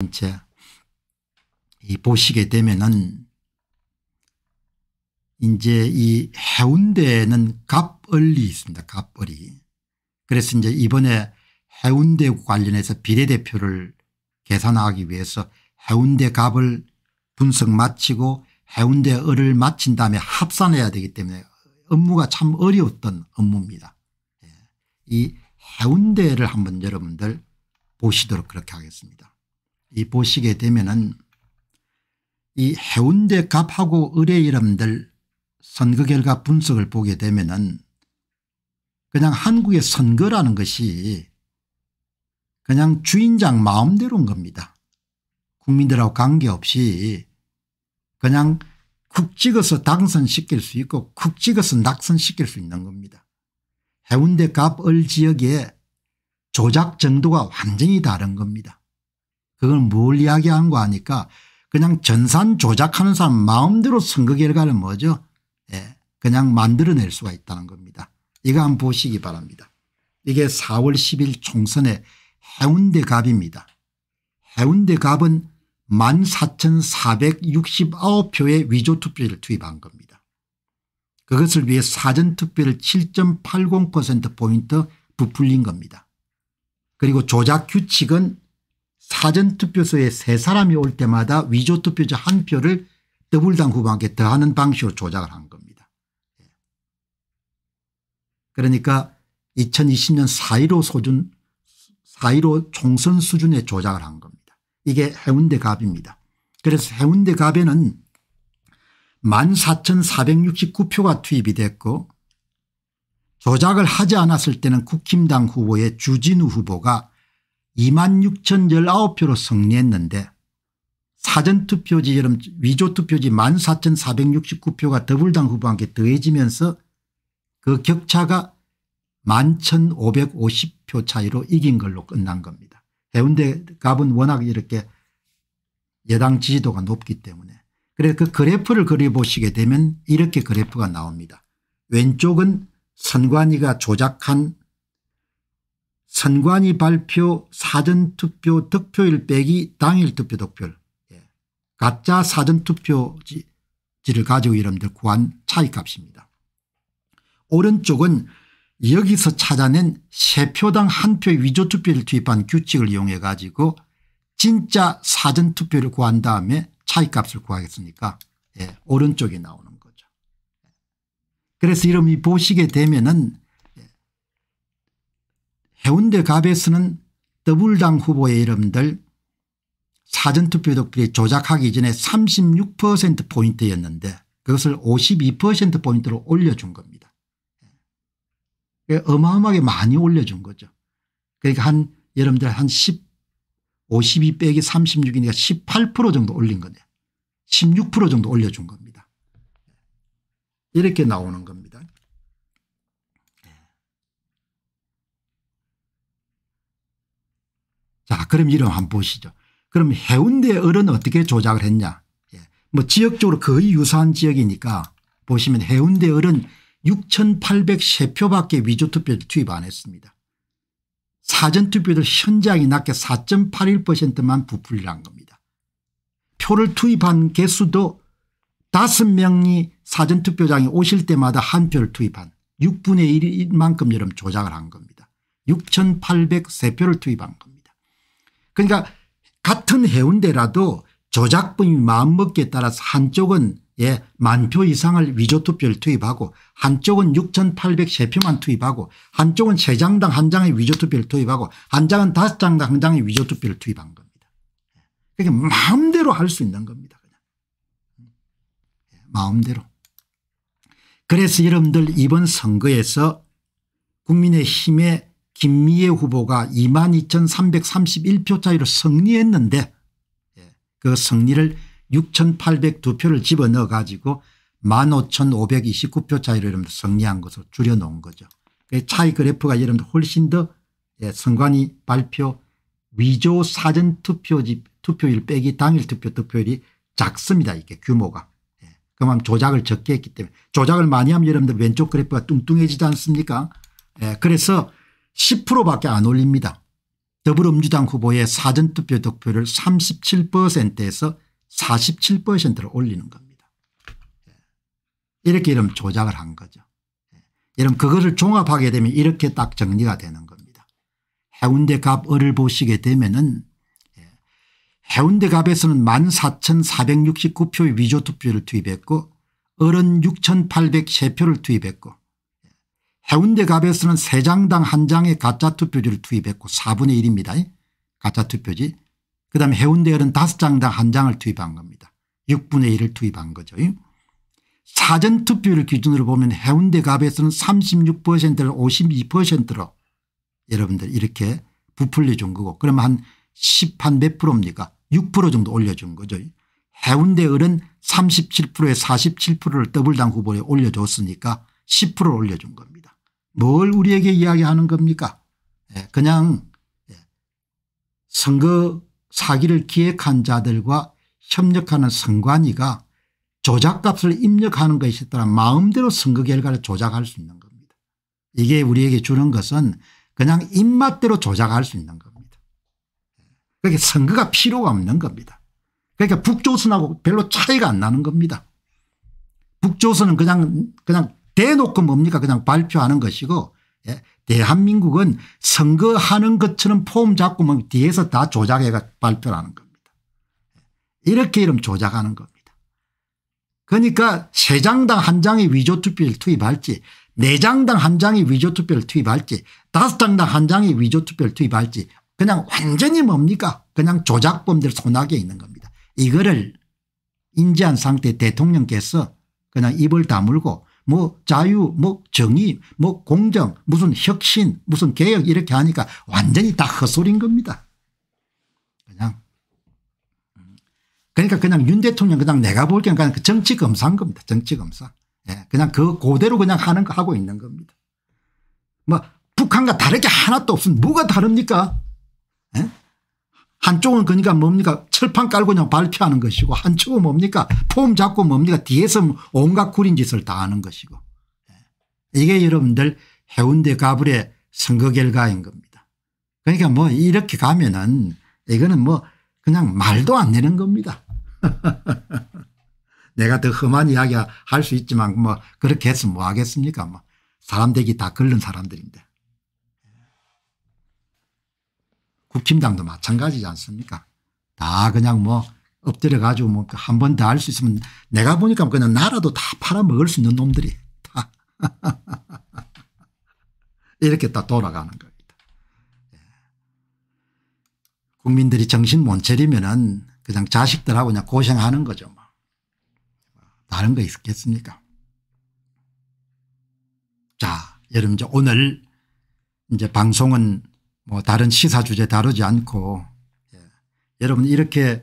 진짜 이 보시게 되면은 이제 이 해운대에는 갑을리 있습니다. 갑을이. 그래서 이제 이번에 해운대 관련해서 비례대표를 계산하기 위해서 해운대 갑을 분석 마치고 해운대 을을 마친 다음에 합산해야 되기 때문에 업무가 참 어려웠던 업무입니다. 예. 이 해운대를 한번 여러분들 보시도록 그렇게 하겠습니다. 이 보시게 되면은 이 해운대 갑하고 의뢰 이름들 선거 결과 분석을 보게 되면은 그냥 한국의 선거라는 것이 그냥 주인장 마음대로인 겁니다. 국민들하고 관계없이 그냥 국 찍어서 당선시킬 수 있고 국 찍어서 낙선시킬 수 있는 겁니다. 해운대 갑을 지역의 조작 정도가 완전히 다른 겁니다. 그걸 뭘 이야기한 거 아니까 그냥 전산 조작하는 사람 마음대로 선거 결과를 뭐죠 예, 그냥 만들어낼 수가 있다는 겁니다. 이거 한번 보시기 바랍니다. 이게 4월 10일 총선의 해운대 갑입니다. 해운대 갑은 14,469표의 위조투표를 투입한 겁니다. 그것을 위해 사전투표를 7.80%포인트 부풀린 겁니다. 그리고 조작 규칙은 사전투표소에 세 사람이 올 때마다 위조투표자 한 표를 더블당 후보한테 더하는 방식으로 조작을 한 겁니다. 예. 그러니까 2020년 4.15 수준 4.15 총선 수준의 조작을 한 겁니다. 이게 해운대 갑입니다. 그래서 해운대 갑에는 14,469표가 투입이 됐고 조작을 하지 않았을 때는 국힘당 후보의 주진우 후보가 26,019표로 승리했는데 사전투표지 위조투표지 14,469표가 더불당 후보한테 더해지면서 그 격차가 11,550표 차이로 이긴 걸로 끝난 겁니다. 해운대 갑은 워낙 이렇게 여당 지지도가 높기 때문에 그래서 그 그래프를 그려보시게 되면 이렇게 그래프가 나옵니다. 왼쪽은 선관위가 조작한 선관위 발표 사전투표 득표율 빼기 당일 투표 득표율 예. 가짜 사전투표지를 가지고 여러분들 구한 차이값입니다. 오른쪽은 여기서 찾아낸 세표당 한 표 위조투표를 투입한 규칙을 이용해 가지고 진짜 사전투표를 구한 다음에 차이값을 구하겠습니까 예. 오른쪽에 나오는 거죠. 그래서 여러분이 보시게 되면 은 해운대 갑에서는 더블당 후보의 이름들 사전투표도 조작하기 전에 36%포인트였는데 그것을 52%포인트로 올려준 겁니다. 예. 어마어마하게 많이 올려준 거죠. 그러니까 한 여러분들 한 10, 52 빼기 36이니까 18% 정도 올린 거네. 16% 정도 올려준 겁니다. 이렇게 나오는 겁니다. 그럼 이름 한번 보시죠. 그럼 해운대 을은 어떻게 조작을 했냐. 예. 뭐 지역적으로 거의 유사한 지역이니까 보시면 해운대 을은 6,803표밖에 위조투표를 투입 안 했습니다. 사전투표를 현장이 낮게 4.81%만 부풀리라 한 겁니다. 표를 투입한 개수도 5명이 사전투표장에 오실 때마다 한 표를 투입한 6분의 1만큼 여러분 조작을 한 겁니다. 6,803표를 투입한 겁니다. 그러니까 같은 해운대라도 조작범이 마음먹기에 따라서 한쪽은 예, 만표 이상을 위조투표를 투입하고 한쪽은 6,803표만 투입하고 한쪽은 3장당 한 장의 위조투표를 투입하고 한 장은 5장당 한 장의 위조투표를 투입한 겁니다. 그게 마음대로 할 수 있는 겁니다. 그냥. 예, 마음대로. 그래서 여러분들 이번 선거에서 국민의힘의 김미애 후보가 22,331표 차이로 승리했는데 예, 그 승리를 6,802표를 집어넣어 가지고 15,529표 차이로 여러분들 승리한 것으로 줄여놓은 거죠. 그 차이 그래프가 여러분들 훨씬 더 예, 선관위 발표 위조 사전 투표지 투표율 빼기 당일 투표 투표율이 작습니다. 이게 규모가. 예, 그만 조작을 적게 했기 때문에 조작을 많이 하면 여러분들 왼쪽 그래프가 뚱뚱해지지 않습니까? 그래서 10%밖에 안 올립니다. 더불어민주당 후보의 사전투표 득표를 37%에서 47%로 올리는 겁니다. 예. 이렇게 이름 조작을 한 거죠. 여러분 예. 그것을 종합하게 되면 이렇게 딱 정리가 되는 겁니다. 해운대 갑을 보시게 되면은 예. 해운대 갑에서는 14,469표의 위조 투표를 투입했고 을은 6,803표를 투입했고 해운대 갑에서는 3장당 1장의 가짜 투표지를 투입했고 4분의 1입니다. 가짜 투표지. 그 다음에 해운대열은 5장당 1장을 투입한 겁니다. 6분의 1을 투입한 거죠. 사전투표를 기준으로 보면 해운대 갑에서는 36%를 52%로 여러분들 이렇게 부풀려 준 거고 그러면 한 10한 몇 프로입니까 6% 정도 올려준 거죠. 해운대을은 37%에 47%를 더블당 후보에 올려줬으니까 10%를 올려준 겁니다. 뭘 우리에게 이야기하는 겁니까 예, 그냥 예, 선거 사기를 기획한 자들과 협력하는 선관위가 조작값을 입력하는 것이 있더라 마음대로 선거 결과를 조작할 수 있는 겁니다. 이게 우리에게 주는 것은 그냥 입맛대로 조작할 수 있는 겁니다. 그러니까 선거가 필요가 없는 겁니다. 그러니까 북조선하고 별로 차이가 안 나는 겁니다. 북조선은 그냥 그냥 대놓고 뭡니까 그냥 발표하는 것이고 예. 대한민국은 선거하는 것처럼 폼 잡고 뭐 뒤에서 다 조작해가 발표하는 겁니다. 예, 이렇게 이름 조작하는 겁니다. 그러니까 세 장당 한 장의 위조투표를 투입할지 네 장당 한 장의 위조투표를 투입할지 다섯 장당 한 장의 위조투표를 투입할지 그냥 완전히 뭡니까 그냥 조작범들 손아귀에 있는 겁니다. 이거를 인지한 상태 대통령께서 그냥 입을 다물고 뭐 자유 뭐 정의 뭐 공정 무슨 혁신 무슨 개혁 이렇게 하니까 완전히 다 헛소리인 겁니다. 그냥 그러니까 그냥 윤 대통령 그냥 내가 볼기엔 그냥 그 정치 검사인 겁니다. 정치 검사. 예, 그냥 그 고대로 그냥 하는 거 하고 있는 겁니다. 뭐 북한과 다르게 하나도 없으면 뭐가 다릅니까? 한쪽은 그러니까 뭡니까 철판 깔고 그냥 발표하는 것이고 한쪽은 뭡니까 폼 잡고 뭡니까 뒤에서 온갖 구린 짓을 다 하는 것이고 예. 이게 여러분들 해운대 가불의 선거 결과인 겁니다. 그러니까 뭐 이렇게 가면은 이거는 뭐 그냥 말도 안 되는 겁니다. 내가 더 험한 이야기 할 수 있지만 뭐 그렇게 해서 뭐 하겠습니까 뭐 사람 되기 다 걸른 사람들인데. 국힘당도 마찬가지지 않습니까 다 그냥 뭐 엎드려 가지고 뭐 한 번 더 할 수 있으면 내가 보니까 그냥 나라도 다 팔아먹을 수 있는 놈들이 다 이렇게 딱 돌아가는 겁니다. 예. 국민들이 정신 못 차리면은 그냥 자식들하고 그냥 고생하는 거죠. 뭐. 다른 거 있겠습니까? 자, 여러분 이제 오늘 이제 방송은 뭐 다른 시사 주제 다루지 않고 예. 여러분 이렇게